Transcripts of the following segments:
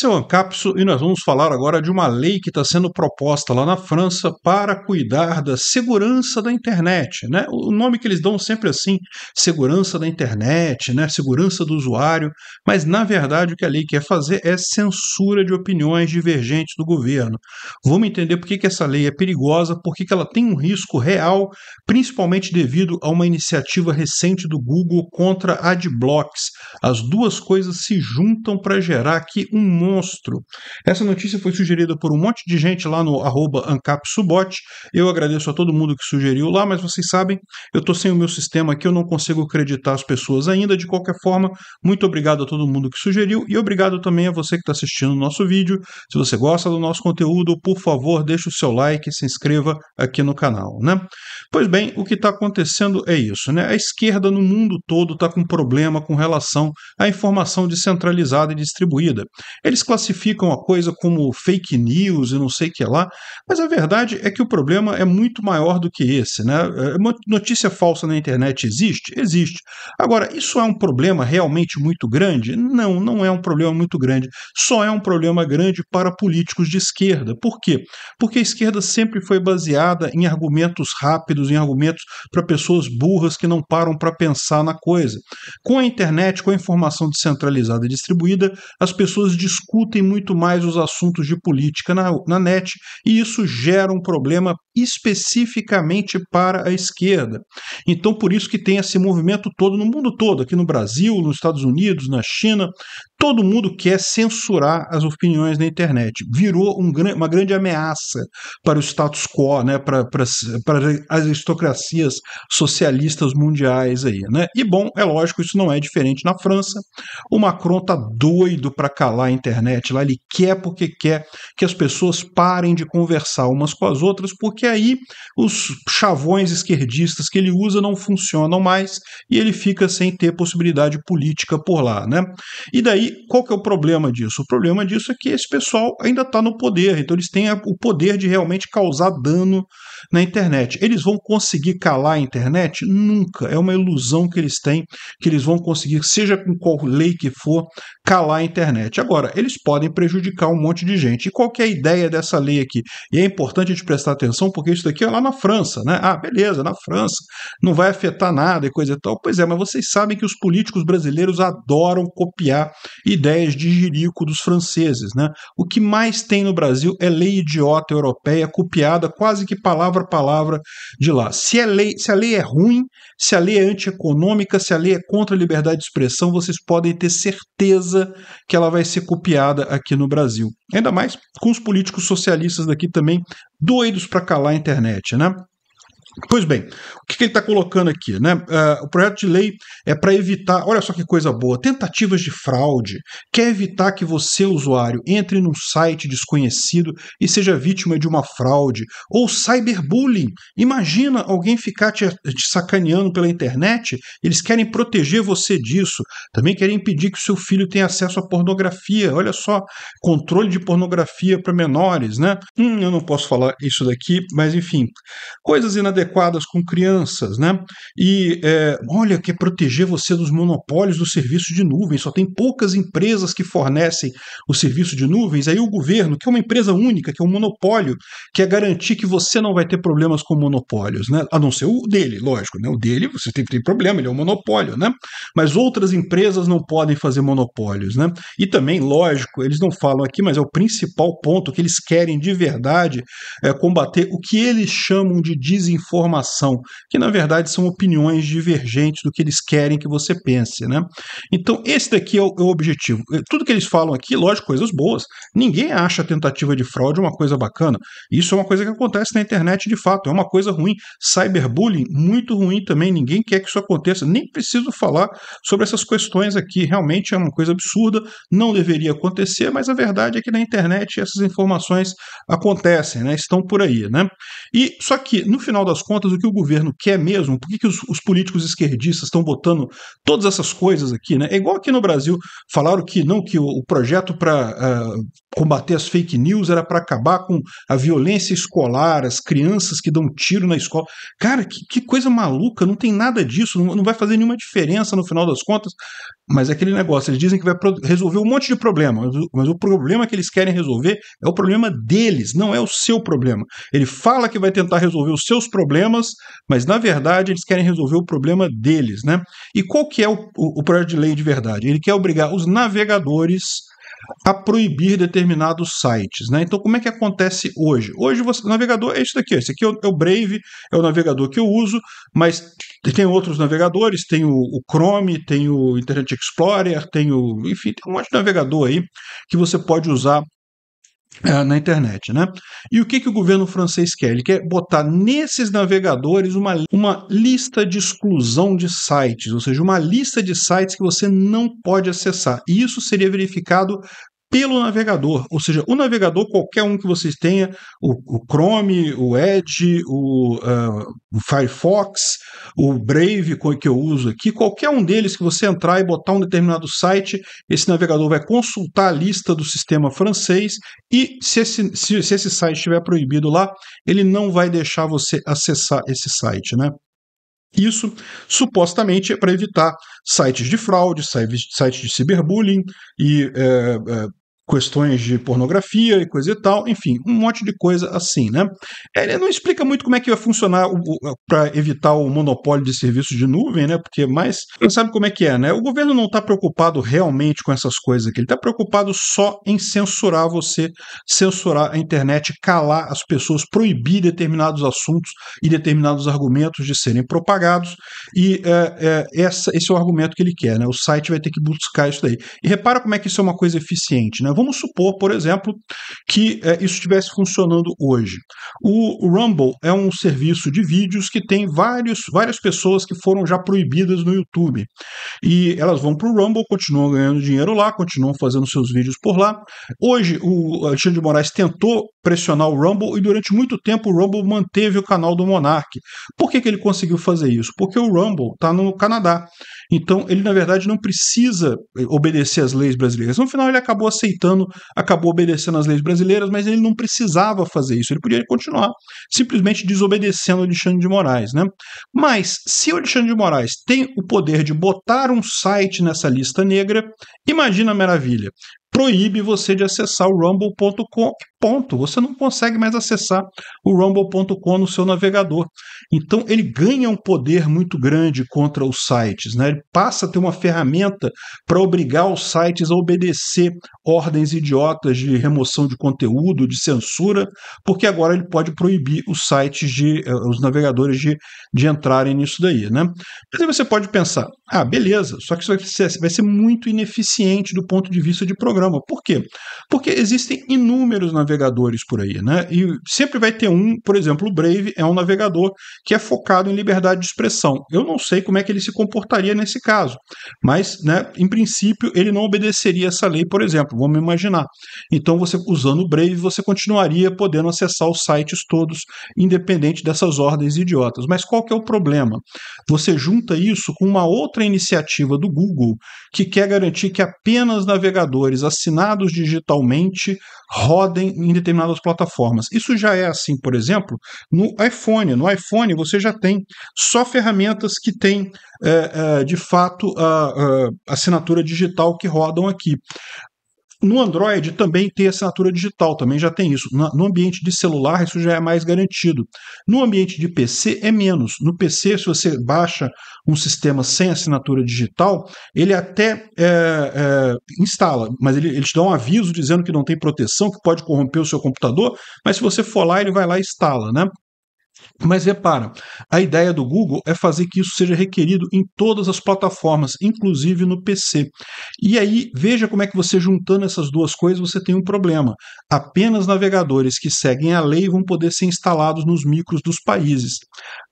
Seu é Ancapso, e nós vamos falar agora de uma lei que está sendo proposta lá na França para cuidar da segurança da internet. Né? O nome que eles dão sempre é assim, segurança da internet, né? segurança do usuário, mas na verdade o que a lei quer fazer é censura de opiniões divergentes do governo. Vamos entender por que, que essa lei é perigosa, por que, que ela tem um risco real, principalmente devido a uma iniciativa recente do Google contra adblocks. As duas coisas se juntam para gerar aqui um monte monstro. Essa notícia foi sugerida por um monte de gente lá no AncapSubot. Eu agradeço a todo mundo que sugeriu lá, mas vocês sabem, eu estou sem o meu sistema aqui, eu não consigo acreditar as pessoas ainda. De qualquer forma, muito obrigado a todo mundo que sugeriu e obrigado também a você que está assistindo o nosso vídeo. Se você gosta do nosso conteúdo, por favor, deixe o seu like, se inscreva aqui no canal. Né? Pois bem, o que está acontecendo é isso. Né? A esquerda no mundo todo está com problema com relação à informação descentralizada e distribuída. Eles eles classificam a coisa como fake news e não sei o que lá, mas a verdade é que o problema é muito maior do que esse. Né? É, é, notícia falsa na internet existe? Existe. Agora, isso é um problema realmente muito grande? Não, não é um problema muito grande. Só é um problema grande para políticos de esquerda. Por quê? Porque a esquerda sempre foi baseada em argumentos rápidos, em argumentos para pessoas burras que não param para pensar na coisa. Com a internet, com a informação descentralizada e distribuída, as pessoas discutem discutem muito mais os assuntos de política na, na net, e isso gera um problema especificamente para a esquerda. Então, por isso que tem esse movimento todo no mundo todo, aqui no Brasil, nos Estados Unidos, na China, Todo mundo quer censurar as opiniões na internet. Virou um, uma grande ameaça para o status quo, né, para, para, para as aristocracias socialistas mundiais. Aí, né? E, bom, é lógico, isso não é diferente na França. O Macron está doido para calar a internet lá. Ele quer porque quer que as pessoas parem de conversar umas com as outras, porque aí os chavões esquerdistas que ele usa não funcionam mais e ele fica sem ter possibilidade política por lá. Né? E daí qual que é o problema disso? O problema disso é que esse pessoal ainda está no poder, então eles têm o poder de realmente causar dano na internet. Eles vão conseguir calar a internet? Nunca. É uma ilusão que eles têm que eles vão conseguir, seja com qual lei que for, calar a internet. Agora, eles podem prejudicar um monte de gente. E qual que é a ideia dessa lei aqui? E é importante a gente prestar atenção, porque isso daqui é lá na França, né? Ah, beleza, na França não vai afetar nada e coisa e tal. Pois é, mas vocês sabem que os políticos brasileiros adoram copiar ideias de jirico dos franceses. Né? O que mais tem no Brasil é lei idiota europeia copiada quase que palavra a palavra de lá. Se, é lei, se a lei é ruim, se a lei é antieconômica, se a lei é contra a liberdade de expressão, vocês podem ter certeza que ela vai ser copiada aqui no Brasil. Ainda mais com os políticos socialistas daqui também doidos para calar a internet, né? Pois bem, o que, que ele está colocando aqui? Né? Uh, o projeto de lei é para evitar, olha só que coisa boa, tentativas de fraude, quer evitar que você, usuário, entre num site desconhecido e seja vítima de uma fraude, ou cyberbullying. Imagina alguém ficar te, te sacaneando pela internet, eles querem proteger você disso, também querem impedir que o seu filho tenha acesso à pornografia, olha só, controle de pornografia para menores, né? Hum, eu não posso falar isso daqui, mas enfim, coisas inadequadas adequadas com crianças, né? E é, olha, quer proteger você dos monopólios do serviço de nuvem, só tem poucas empresas que fornecem o serviço de nuvens. Aí o governo, que é uma empresa única, que é um monopólio, quer garantir que você não vai ter problemas com monopólios, né? A não ser o dele, lógico, né? O dele você tem, ter problema, ele é um monopólio, né? Mas outras empresas não podem fazer monopólios, né? E também, lógico, eles não falam aqui, mas é o principal ponto que eles querem de verdade é combater o que eles chamam de desinformação informação, que na verdade são opiniões divergentes do que eles querem que você pense, né? Então, esse daqui é o, é o objetivo. É, tudo que eles falam aqui, lógico, coisas boas. Ninguém acha a tentativa de fraude uma coisa bacana. Isso é uma coisa que acontece na internet de fato, é uma coisa ruim. Cyberbullying, muito ruim também. Ninguém quer que isso aconteça. Nem preciso falar sobre essas questões aqui. Realmente é uma coisa absurda, não deveria acontecer, mas a verdade é que na internet essas informações acontecem, né? Estão por aí, né? E só que no final das das contas, o que o governo quer mesmo? Por que, que os, os políticos esquerdistas estão botando todas essas coisas aqui? Né? É igual aqui no Brasil, falaram que não, que o, o projeto para uh, ah, combater as fake news era para acabar com a violência escolar, as crianças que dão tiro na escola. Cara, que, que coisa maluca, não tem nada disso, não, não vai fazer nenhuma diferença no final das contas. Mas é aquele negócio, eles dizem que vai resolver um monte de problema, mas o, mas o problema que eles querem resolver é o problema deles, não é o seu problema. Ele fala que vai tentar resolver os seus problemas problemas, mas na verdade eles querem resolver o problema deles. Né? E qual que é o, o, o projeto de lei de verdade? Ele quer obrigar os navegadores a proibir determinados sites. Né? Então, como é que acontece hoje? Hoje, você, o navegador é isso daqui. Esse aqui é o, é o, Brave, é o navegador que eu uso, mas tem outros navegadores, tem o, o, Chrome, tem o Internet Explorer, tem o. Enfim, tem um monte de navegador aí que você pode usar é, na internet, né? E o que, que o governo francês quer? Ele quer botar nesses navegadores uma, uma lista de exclusão de sites, ou seja, uma lista de sites que você não pode acessar. E isso seria verificado pelo navegador. Ou seja, o navegador, qualquer um que vocês tenham, o, o Chrome, o Edge, o, uh, o, Firefox, o Brave, que eu uso aqui, qualquer um deles que você entrar e botar um determinado site, esse navegador vai consultar a lista do sistema francês e se esse, se, se esse site estiver proibido lá, ele não vai deixar você acessar esse site, né? Isso supostamente é para evitar sites de fraude, sites de ciberbullying e é, questões de pornografia e coisa e tal, enfim, um monte de coisa assim, né? É, ele não explica muito como é que vai funcionar para evitar o monopólio de serviços de nuvem, né? Porque mais, você sabe como é que é, né? O governo não está preocupado realmente com essas coisas aqui, ele está preocupado só em censurar você, censurar a internet, calar as pessoas, proibir determinados assuntos e determinados argumentos de serem propagados. E é, é, essa, esse é o argumento que ele quer, né? O site vai ter que buscar isso daí. E repara como é que isso é uma coisa eficiente, né? Vamos supor, por exemplo, que é, isso estivesse funcionando hoje. O Rumble é um serviço de vídeos que tem vários, várias pessoas que foram já proibidas no YouTube. E elas vão para o Rumble, continuam ganhando dinheiro lá, continuam fazendo seus vídeos por lá. Hoje, o Alexandre de Moraes tentou pressionar o Rumble e durante muito tempo o Rumble manteve o canal do Monark. Por que, que ele conseguiu fazer isso? Porque o Rumble está no Canadá. Então, ele, na verdade, não precisa eh, obedecer às leis brasileiras. No final, ele acabou aceitando aceitando, acabou obedecendo às leis brasileiras, mas ele não precisava fazer isso, ele podia continuar simplesmente desobedecendo Alexandre de Moraes. Né? Mas se o Alexandre de Moraes tem o poder de botar um site nessa lista negra, imagina a maravilha proíbe você de acessar o rumble.com. Ponto. Você não consegue mais acessar o rumble.com no seu navegador. Então ele ganha um poder muito grande contra os sites, né? Ele passa a ter uma ferramenta para obrigar os sites a obedecer ordens idiotas de remoção de conteúdo, de censura, porque agora ele pode proibir os sites de eh, os navegadores de, de entrarem nisso daí, né? Mas aí você pode pensar, ah, beleza, só que isso vai ser, vai ser muito ineficiente do ponto de vista de programa. Por quê? Porque existem inúmeros navegadores por aí, né? E sempre vai ter um, por exemplo, o Brave é um navegador que é focado em liberdade de expressão. Eu não sei como é que ele se comportaria nesse caso, mas, né, em princípio, ele não obedeceria essa lei, por exemplo, vamos imaginar. Então, você usando o Brave, você continuaria podendo acessar os sites todos, independente dessas ordens idiotas. Mas qual que é o problema? Você junta isso com uma outra outra iniciativa do Google que quer garantir que apenas navegadores assinados digitalmente rodem em determinadas plataformas. Isso já é assim, por exemplo, no iPhone. No iPhone você já tem só ferramentas que têm é, é, de fato a, a assinatura digital que rodam aqui. No Android também tem assinatura digital, também já tem isso. No ambiente de celular, isso já é mais garantido. No ambiente de PC, é menos. No PC, se você baixa um sistema sem assinatura digital, ele até é, é, instala, mas ele, ele te dá um aviso dizendo que não tem proteção, que pode corromper o seu computador, mas se você for lá, ele vai lá e instala, né? Mas repara, a ideia do Google é fazer que isso seja requerido em todas as plataformas, inclusive no PC. E aí, veja como é que você juntando essas duas coisas, você tem um problema. Apenas navegadores que seguem a lei vão poder ser instalados nos micros dos países.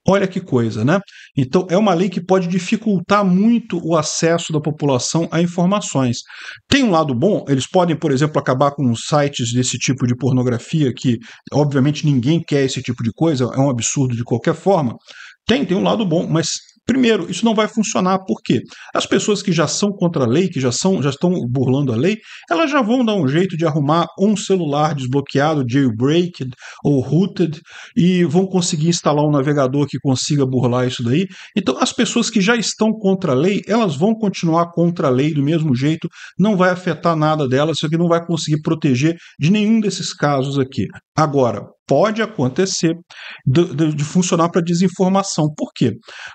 Olha que coisa, né? Então, é uma lei que pode dificultar muito o acesso da população a informações. Tem um lado bom, eles podem, por exemplo, acabar com sites desse tipo de pornografia, que obviamente ninguém quer esse tipo de coisa, é um absurdo de qualquer forma. Tem, tem um lado bom, mas Primeiro, isso não vai funcionar porque as pessoas que já são contra a lei, que já são, já estão burlando a lei, elas já vão dar um jeito de arrumar um celular desbloqueado, jailbreak ou rooted e vão conseguir instalar um navegador que consiga burlar isso daí. Então, as pessoas que já estão contra a lei, elas vão continuar contra a lei do mesmo jeito, não vai afetar nada delas, isso aqui não vai conseguir proteger de nenhum desses casos aqui. Agora, pode acontecer de, de, de funcionar para desinformação. Por quê?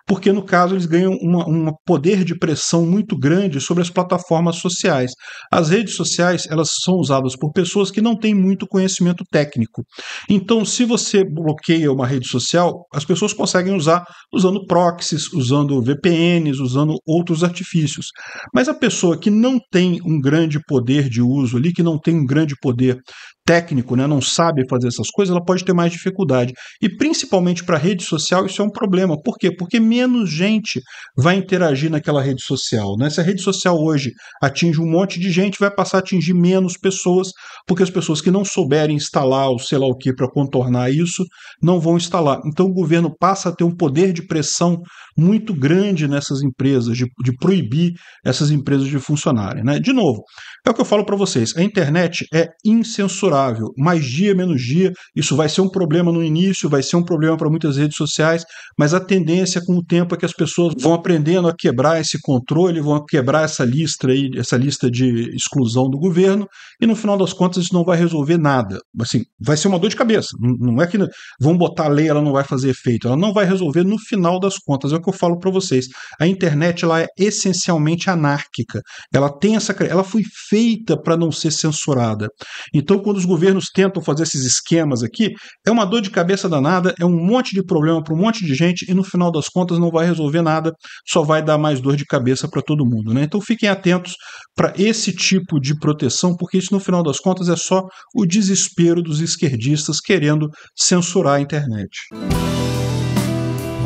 Porque, no caso, eles ganham um poder de pressão muito grande sobre as plataformas sociais. As redes sociais elas são usadas por pessoas que não têm muito conhecimento técnico. Então, se você bloqueia uma rede social, as pessoas conseguem usar usando proxies, usando VPNs, usando outros artifícios. Mas a pessoa que não tem um grande poder de uso ali, que não tem um grande poder técnico, né, não sabe fazer essas coisas, ela pode ter mais dificuldade. E principalmente para a rede social, isso é um problema. Por quê? Porque menos gente vai interagir naquela rede social. Né? Se a rede social hoje atinge um monte de gente, vai passar a atingir menos pessoas, porque as pessoas que não souberem instalar ou sei lá o que para contornar isso, não vão instalar. Então o governo passa a ter um poder de pressão muito grande nessas empresas, de, de proibir essas empresas de funcionarem. Né? De novo, é o que eu falo para vocês, a internet é incensurável mais dia menos dia, isso vai ser um problema no início, vai ser um problema para muitas redes sociais, mas a tendência é com o tempo é que as pessoas vão aprendendo a quebrar esse controle, vão quebrar essa lista aí, essa lista de exclusão do governo, e no final das contas isso não vai resolver nada. Assim, vai ser uma dor de cabeça. Não é que vão botar a lei, ela não vai fazer efeito, ela não vai resolver no final das contas. É o que eu falo para vocês. A internet lá é essencialmente anárquica. Ela tem essa, ela foi feita para não ser censurada. Então, quando os governos tentam fazer esses esquemas aqui, é uma dor de cabeça danada, é um monte de problema para um monte de gente e no final das contas não vai resolver nada, só vai dar mais dor de cabeça para todo mundo. Né? Então fiquem atentos para esse tipo de proteção, porque isso no final das contas é só o desespero dos esquerdistas querendo censurar a internet.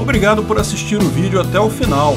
Obrigado por assistir o vídeo até o final.